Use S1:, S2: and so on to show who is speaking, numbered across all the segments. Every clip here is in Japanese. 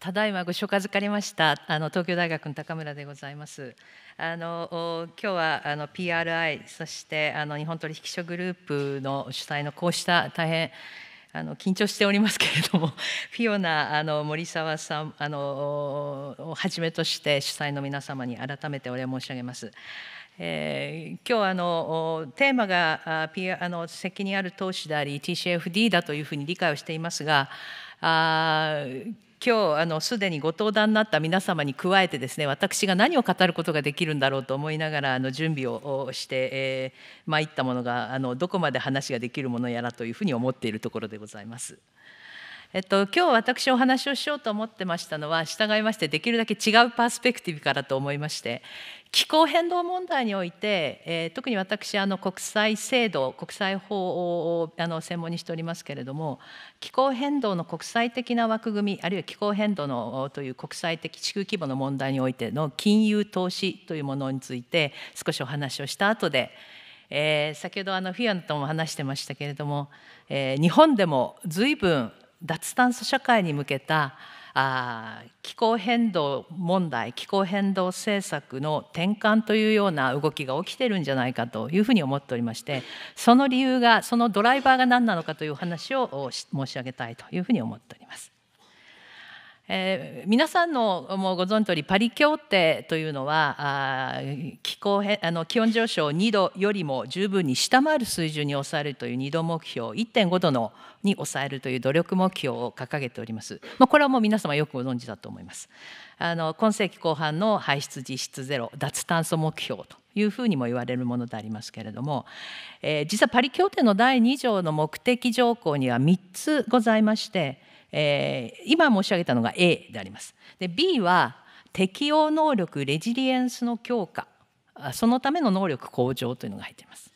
S1: ただいまご紹介預かりましたあの東京大学の高村でございます。あの今日はあの PRI そしてあの日本取引所グループの主催のこうした大変あの緊張しておりますけれども フィオナあの森澤さんあのをはじめとして主催の皆様に改めてお礼申し上げます。えー、今日あのテーマがあの責任ある投資であり TCFD だというふうに理解をしていますがあ今日あのすでにご登壇になった皆様に加えてですね私が何を語ることができるんだろうと思いながらあの準備をして、えー、参ったものがあのどこまで話ができるものやらというふうに思っているところでございます。えっと、今日私お話をしようと思ってましたのは従いましてできるだけ違うパースペクティブからと思いまして気候変動問題において、えー、特に私あの国際制度国際法をあの専門にしておりますけれども気候変動の国際的な枠組みあるいは気候変動のという国際的地球規模の問題においての金融投資というものについて少しお話をした後でえー、先ほどあのフィアンとも話してましたけれども、えー、日本でも随分脱炭素社会に向けたあ気候変動問題気候変動政策の転換というような動きが起きてるんじゃないかというふうに思っておりましてその理由がそのドライバーが何なのかという話を申し上げたいというふうに思っております。えー、皆さんのもうご存知通りパリ協定というのは気候変あの気温上昇を2度よりも十分に下回る水準に抑えるという2度目標1.5度のに抑えるという努力目標を掲げております、まあ、これはもう皆様よくご存知だと思いますあの今世紀後半の排出実質ゼロ脱炭素目標というふうにも言われるものでありますけれども、えー、実はパリ協定の第2条の目的条項には3つございましてえー、今申し上げたのが A であります。で B は適応能力レジリエンスの強化そのための能力向上というのが入っています。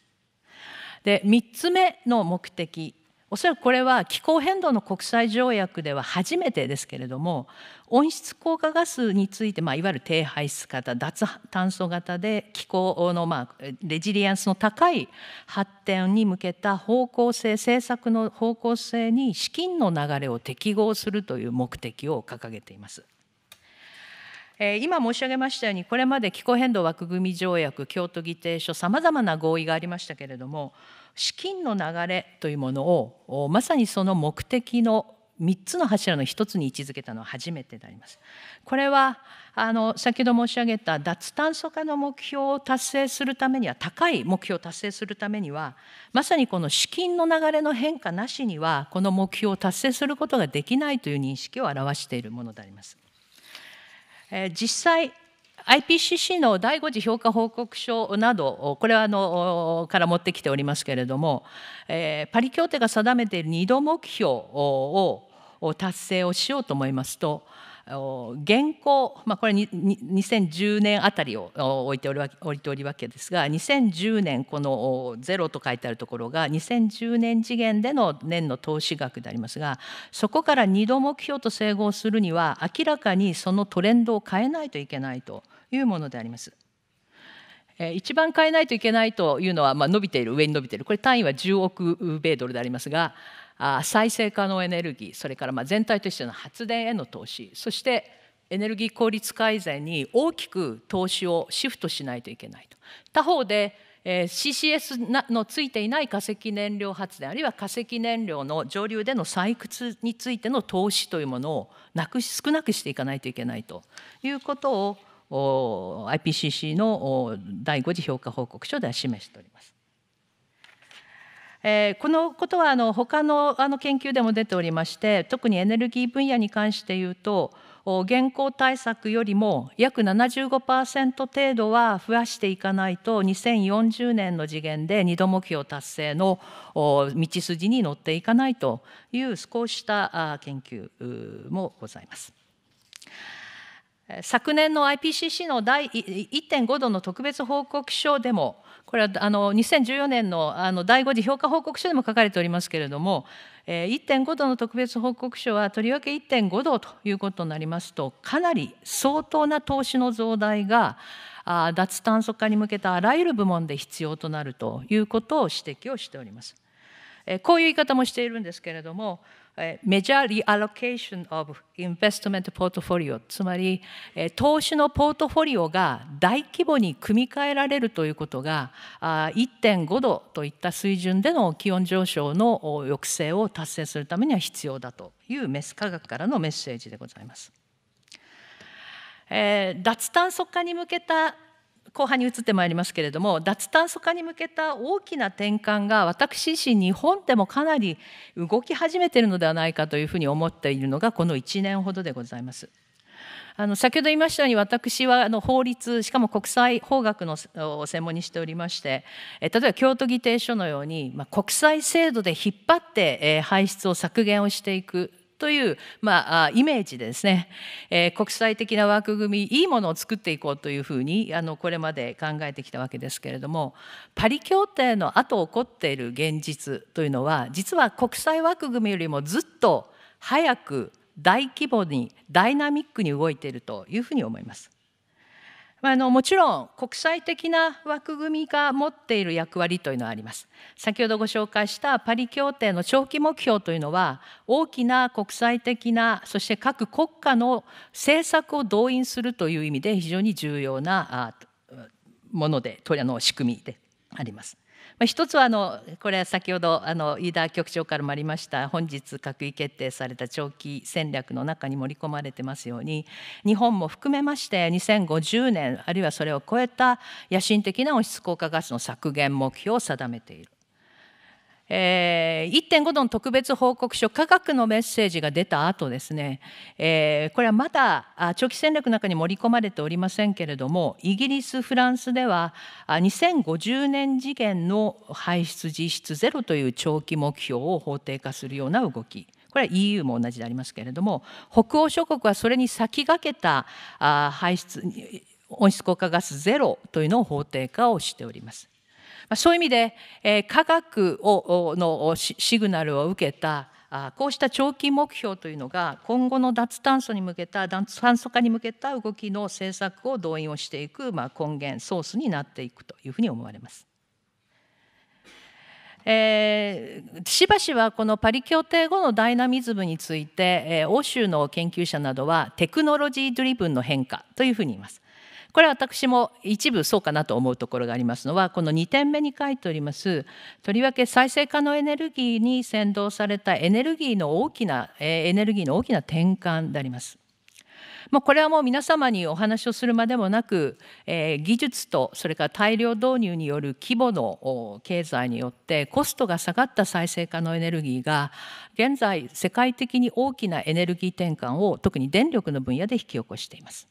S1: で3つ目の目的おそらくこれは気候変動の国際条約では初めてですけれども温室効果ガスについて、まあ、いわゆる低排出型脱炭素型で気候の、まあ、レジリエンスの高い発展に向けた方向性政策の方向性に資金の流れを適合するという目的を掲げています。え今申し上げましたようにこれまで気候変動枠組条約京都議定書さまざまな合意がありましたけれども資金の流れというものをまさにその目的の3つの柱の1つに位置づけたのは初めてであります。これはあの先ほど申し上げた脱炭素化の目標を達成するためには高い目標を達成するためにはまさにこの資金の流れの変化なしにはこの目標を達成することができないという認識を表しているものであります。え実際 IPCC の第5次評価報告書などこれはあのから持ってきておりますけれども、えパリ協定が定めている2度目標を達成をしようと思いますと現行、まあ、これに2010年あたりを置いておる置いておるわけですが2010年この「ゼロ」と書いてあるところが2010年次元での年の投資額でありますがそこから2度目標と整合するには明らかにそのトレンドを変えないといけないというものであります。一番変えないといけないというのは、まあ、伸びている上に伸びているこれ単位は10億米ドルでありますが再生可能エネルギーそれからま全体としての発電への投資そしてエネルギー効率改善に大きく投資をシフトしないといけないと。他方で CCS のついていない化石燃料発電あるいは化石燃料の上流での採掘についての投資というものをなくし少なくしていかないといけないということを IPCC の第5次評価報告書では示しております。えー、このことはあの他のあの研究でも出ておりまして特にエネルギー分野に関して言うと現行対策よりも約75%程度は増やしていかないと2040年の次元で2度目標達成の道筋に乗っていかないというこうした研究もございます。昨年の IPCC の第1.5度の特別報告書でもこれはあの2014年のあの第5次評価報告書でも書かれておりますけれども1.5度の特別報告書はとりわけ1.5度ということになりますとかなり相当な投資の増大が脱炭素化に向けたあらゆる部門で必要となるということを指摘をしております。こういう言い方もしているんですけれどもメジャーリアロケーションオブインベストメントポートフォリオつまり投資のポートフォリオが大規模に組み替えられるということが1.5度といった水準での気温上昇の抑制を達成するためには必要だというメス科学からのメッセージでございます。脱炭素化に向けた後半に移ってまいりますけれども脱炭素化に向けた大きな転換が私自身日本でもかなり動き始めているのではないかというふうに思っているのがこの1年ほどでございます。あの先ほど言いましたように私はあの法律しかも国際法学の専門にしておりましてえ例えば京都議定書のように、まあ、国際制度で引っ張ってえ排出を削減をしていくという、まあ、イメージでですね、えー、国際的な枠組みいいものを作っていこうというふうにあのこれまで考えてきたわけですけれどもパリ協定の後起こっている現実というのは実は国際枠組みよりもずっと早く大規模にダイナミックに動いているというふうに思います。あのもちろん国際的な枠組みが持っている役割というのはあります先ほどご紹介したパリ協定の長期目標というのは大きな国際的なそして各国家の政策を動員するという意味で非常に重要なものであの仕組みであります。まあ、一つはあのこれは先ほどあの飯田局長からもありました本日閣議決定された長期戦略の中に盛り込まれてますように日本も含めまして2050年あるいはそれを超えた野心的な温室効果ガスの削減目標を定めている。えー、1.5度の特別報告書科学のメッセージが出た後ですね、えー、これはまだ長期戦略の中に盛り込まれておりませんけれどもイギリスフランスでは2050年次元の排出実質ゼロという長期目標を法定化するような動きこれは EU も同じでありますけれども北欧諸国はそれに先駆けた排出温室効果ガスゼロというのを法定化をしております。まそういう意味で、え科学をのシグナルを受けたあこうした長期目標というのが今後の脱炭素に向けた脱炭素化に向けた動きの政策を動員をしていく、まあ、根源ソースになっていくというふうに思われます。えー、しばしばこのパリ協定後のダイナミズムについて、えー、欧州の研究者などはテクノロジードリブンの変化というふうに言います。これは私も一部そうかなと思うところがありますのはこの2点目に書いておりますとりわけ再生可能エネルギーに先導されたエネルギーの大きなエネルギーの大きな転換であります。まあ、これはもう皆様にお話をするまでもなく、えー、技術とそれから大量導入による規模の経済によってコストが下がった再生可能エネルギーが現在世界的に大きなエネルギー転換を特に電力の分野で引き起こしています。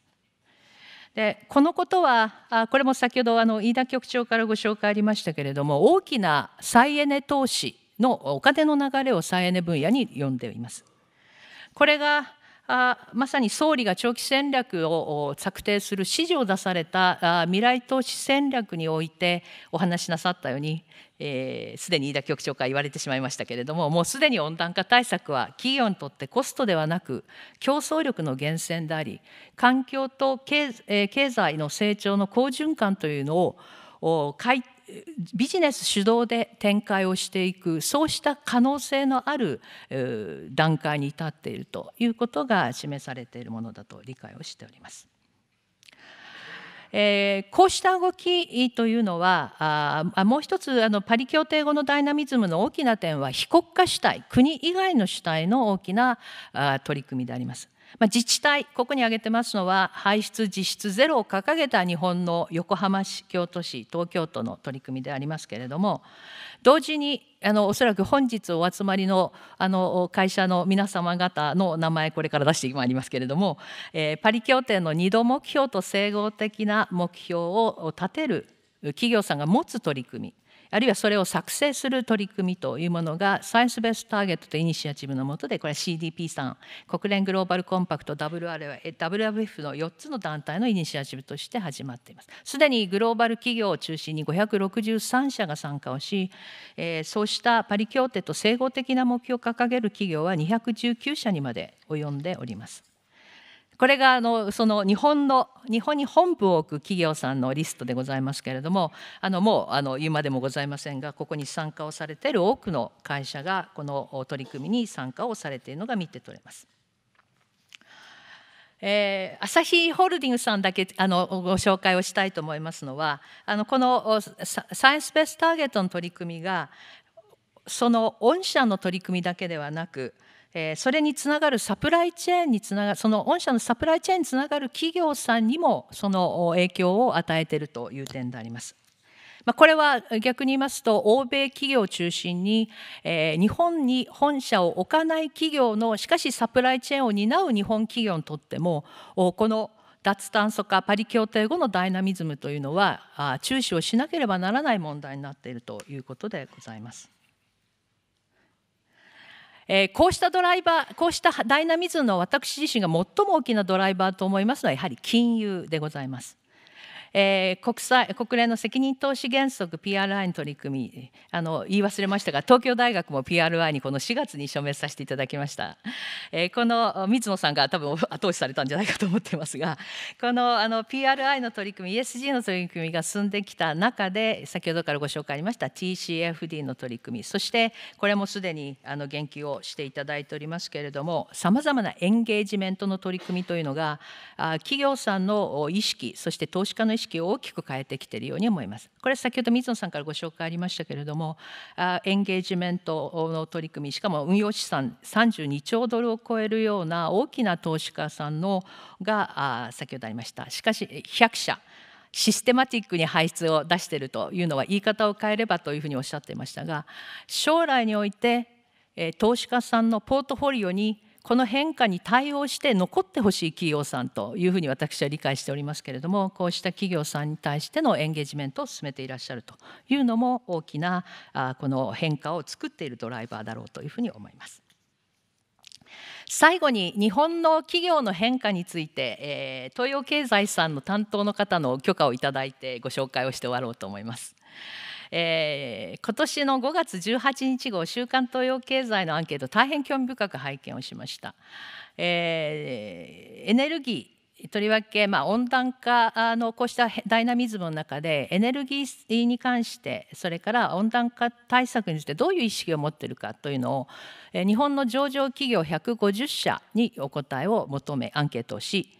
S1: でこのことはこれも先ほどあの飯田局長からご紹介ありましたけれども大きな再エネ投資のお金の流れを再エネ分野に呼んでいます。これがまさに総理が長期戦略を策定する指示を出された未来投資戦略においてお話しなさったようにすで、えー、に飯田局長から言われてしまいましたけれどももうすでに温暖化対策は企業にとってコストではなく競争力の源泉であり環境と経,、えー、経済の成長の好循環というのを解ビジネス主導で展開をしていくそうした可能性のある段階に至っているということが示されているものだと理解をしております。えー、こうした動きというのはあもう一つあのパリ協定後のダイナミズムの大きな点は非国家主体国以外の主体の大きなあ取り組みであります。まあ、自治体ここに挙げてますのは排出実質ゼロを掲げた日本の横浜市京都市東京都の取り組みでありますけれども同時にあのおそらく本日お集まりのあの会社の皆様方の名前これから出してまいりますけれども、えー、パリ協定の2度目標と整合的な目標を立てる企業さんが持つ取り組みあるいはそれを作成する取り組みというものがサイエンスベースターゲットとイニシアチブのもとでこれは CDP さん国連グローバルコンパクト WRWF の4つの団体のイニシアチブとして始まっていますすでにグローバル企業を中心に563社が参加をし、えー、そうしたパリ協定と整合的な目標を掲げる企業は219社にまで及んでおります。これがあのその日本の日本に本部を置く企業さんのリストでございますけれどもあのもうあの言うまでもございませんがここに参加をされている多くの会社がこの取り組みに参加をされているのが見て取れます。えー、朝日ホールディングスさんだけあのご紹介をしたいと思いますのはあのこのサイエンスベースターゲットの取り組みがその御社の取り組みだけではなくえー、それにつながるサプライチェーンにつながその御社のサプライチェーンにつながる企業さんにもその影響を与えているという点であります。まあ、これは逆に言いますと欧米企業を中心に、えー、日本に本社を置かない企業のしかしサプライチェーンを担う日本企業にとってもこの脱炭素化パリ協定後のダイナミズムというのは注視をしなければならない問題になっているということでございます。えー、こうしたドライバーこうしたダイナミズムの私自身が最も大きなドライバーと思いますのはやはり金融でございます。えー、国際国連の責任投資原則 PRI の取り組みあの言い忘れましたが東京大学も PRI にこの4月に署名させていただきました、えー、この水野さんが多分後押しされたんじゃないかと思ってますがこのあの PRI の取り組み ESG の取り組みが進んできた中で先ほどからご紹介ありました TCFD の取り組みそしてこれもすでにあの言及をしていただいておりますけれどもさまざまなエンゲージメントの取り組みというのが企業さんの意識そして投資家の意識を大きく変えてきているように思います。これ先ほど水野さんからご紹介ありましたけれどもエンゲージメントの取り組みしかも運用資産32兆ドルを超えるような大きな投資家さんのが先ほどありましたしかし100社システマティックに排出を出しているというのは言い方を変えればというふうにおっしゃっていましたが将来において投資家さんのポートフォリオにこの変化に対応して残ってほしい企業さんというふうに私は理解しておりますけれどもこうした企業さんに対してのエンゲージメントを進めていらっしゃるというのも大きなこの変化を作っているドライバーだろうというふうに思います。最後に日本の企業の変化について、え東洋経済さんの担当の方の許可をいただいてご紹介をして終わろうと思います。えー、今年の5月18日号「週刊東洋経済」のアンケート大変興味深く拝見をしました。えー、エネルギーとりわけ、まあ、温暖化のこうしたダイナミズムの中でエネルギーに関してそれから温暖化対策についてどういう意識を持っているかというのを日本の上場企業150社にお答えを求めアンケートをし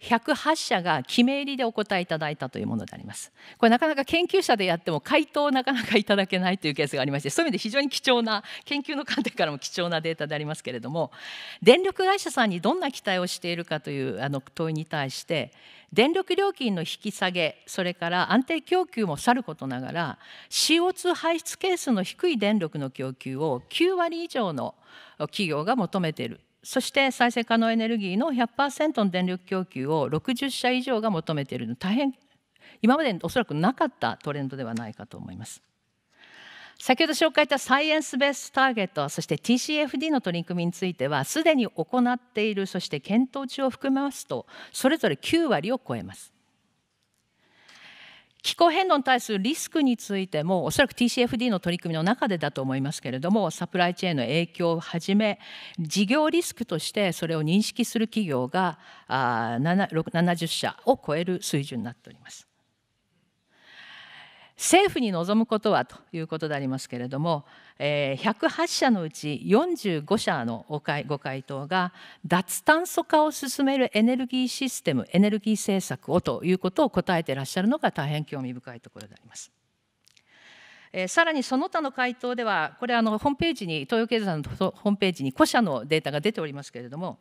S1: 108社が決め入りでお答えいただいたというものでありますこれなかなか研究者でやっても回答をなかなかいただけないというケースがありましてそういう意味で非常に貴重な研究の観点からも貴重なデータでありますけれども電力会社さんにどんな期待をしているかというあの問いに対して電力料金の引き下げそれから安定供給もさることながら CO2 排出係数の低い電力の供給を9割以上の企業が求めているそして再生可能エネルギーの100%の電力供給を60社以上が求めているの大変今までおそらくなかったトレンドではないかと思います。先ほど紹介したサイエンスベースターゲットそして TCFD の取り組みについてはすでに行っているそして検討中を含めますとそれぞれ9割を超えます。気候変動に対するリスクについてもおそらく TCFD の取り組みの中でだと思いますけれどもサプライチェーンの影響をはじめ事業リスクとしてそれを認識する企業があ70社を超える水準になっております。政府に望むことはということでありますけれども、えー、108社のうち45社のご回答が脱炭素化を進めるエネルギーシステムエネルギー政策をということを答えていらっしゃるのが大変興味深いところであります。えさらにその他の回答ではこれあのホームページに東洋経済のホームページに古社のデータが出ておりますけれども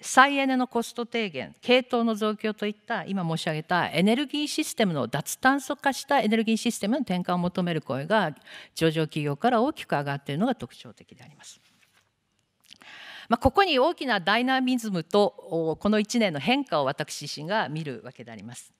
S1: 再エネのコスト低減系統の増強といった今申し上げたエネルギーシステムの脱炭素化したエネルギーシステムの転換を求める声が上場企業から大きく上がっているのが特徴的であります。まあ、ここに大きなダイナミズムとこの1年の変化を私自身が見るわけであります。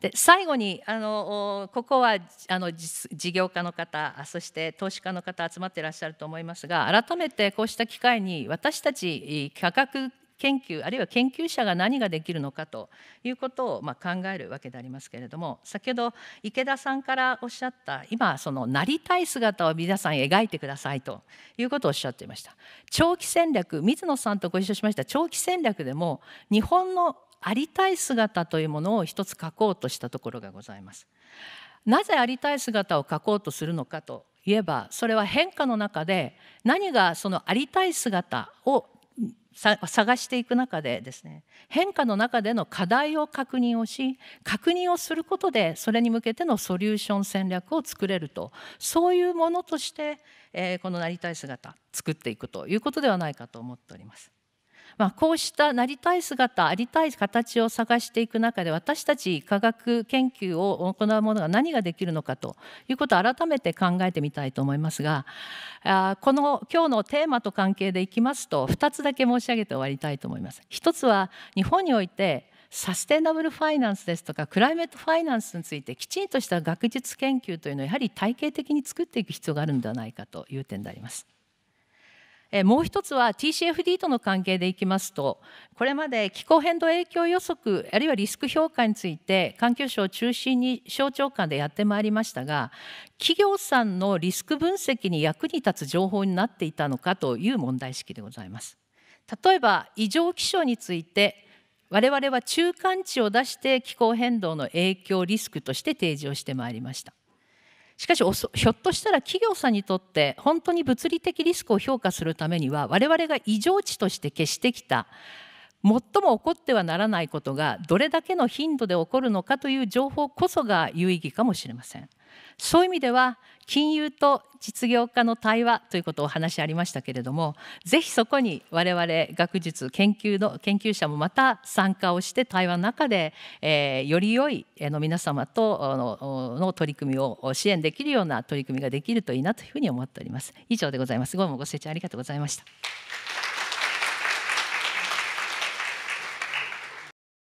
S1: で最後にあのここはあの事業家の方そして投資家の方集まっていらっしゃると思いますが改めてこうした機会に私たち価格研究あるいは研究者が何ができるのかということをまあ考えるわけでありますけれども先ほど池田さんからおっしゃった今そのなりたい姿を皆さん描いてくださいということをおっしゃっていました長期戦略水野さんとご一緒しました長期戦略でも日本のありたい姿というものを一つ書こうとしたところがございます。なぜありたい姿を書こうとするのかといえばそれは変化の中で何がそのありたい姿を探していく中でですね変化の中での課題を確認をし確認をすることでそれに向けてのソリューション戦略を作れるとそういうものとして、えー、このなりたい姿作っていくということではないかと思っております。まあ、こうしたなりたい姿ありたい形を探していく中で私たち科学研究を行うものが何ができるのかということを改めて考えてみたいと思いますがあこの今日のテーマと関係でいきますと2つだけ申し上げて終わりたいと思います。一つは日本においてサステナブルファイナンスですとかクライメットファイナンスについてきちんとした学術研究というのをやはり体系的に作っていく必要があるのではないかという点であります。えもう一つは TCFD との関係でいきますとこれまで気候変動影響予測あるいはリスク評価について環境省を中心に省庁間でやってまいりましたが企業さんのリスク分析に役に立つ情報になっていたのかという問題意識でございます。例えば異常気象について我々は中間値を出して気候変動の影響リスクとして提示をしてまいりました。しかしひょっとしたら企業さんにとって本当に物理的リスクを評価するためには我々が異常値として消してきた最も起こってはならないことがどれだけの頻度で起こるのかという情報こそが有意義かもしれません。そういう意味では金融と実業家の対話ということをお話ありましたけれどもぜひそこに我々学術研究の研究者もまた参加をして対話の中で、えー、より良いの皆様とのの取り組みを支援できるような取り組みができるといいなというふうに思っております。以上でございます。どうもご清聴ありがとうございました。